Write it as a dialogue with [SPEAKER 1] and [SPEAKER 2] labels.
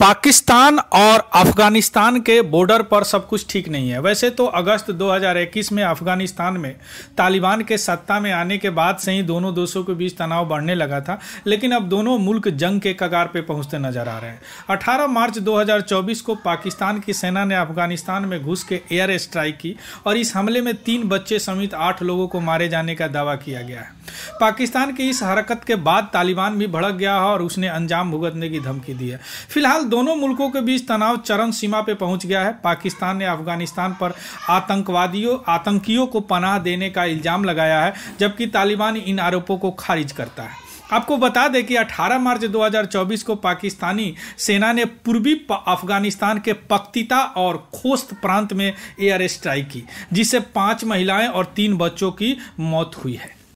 [SPEAKER 1] पाकिस्तान और अफगानिस्तान के बॉर्डर पर सब कुछ ठीक नहीं है वैसे तो अगस्त 2021 में अफगानिस्तान में तालिबान के सत्ता में आने के बाद से ही दोनों देशों के बीच तनाव बढ़ने लगा था लेकिन अब दोनों मुल्क जंग के कगार पर पहुंचते नजर आ रहे हैं 18 मार्च 2024 को पाकिस्तान की सेना ने अफगानिस्तान में घुस के एयर स्ट्राइक की और इस हमले में तीन बच्चे समेत आठ लोगों को मारे जाने का दावा किया गया है पाकिस्तान की इस हरकत के बाद तालिबान भी भड़क गया है और उसने अंजाम भुगतने की धमकी दी है फिलहाल दोनों मुल्कों के बीच तनाव चरम सीमा पर पहुंच गया है पाकिस्तान ने अफगानिस्तान पर आतंकवादियों आतंकियों को पनाह देने का इल्ज़ाम लगाया है जबकि तालिबान इन आरोपों को खारिज करता है आपको बता दें कि 18 मार्च 2024 को पाकिस्तानी सेना ने पूर्वी अफगानिस्तान के पक्तिता और खोस्त प्रांत में एयर स्ट्राइक की जिससे पांच महिलाएं और तीन बच्चों की मौत हुई है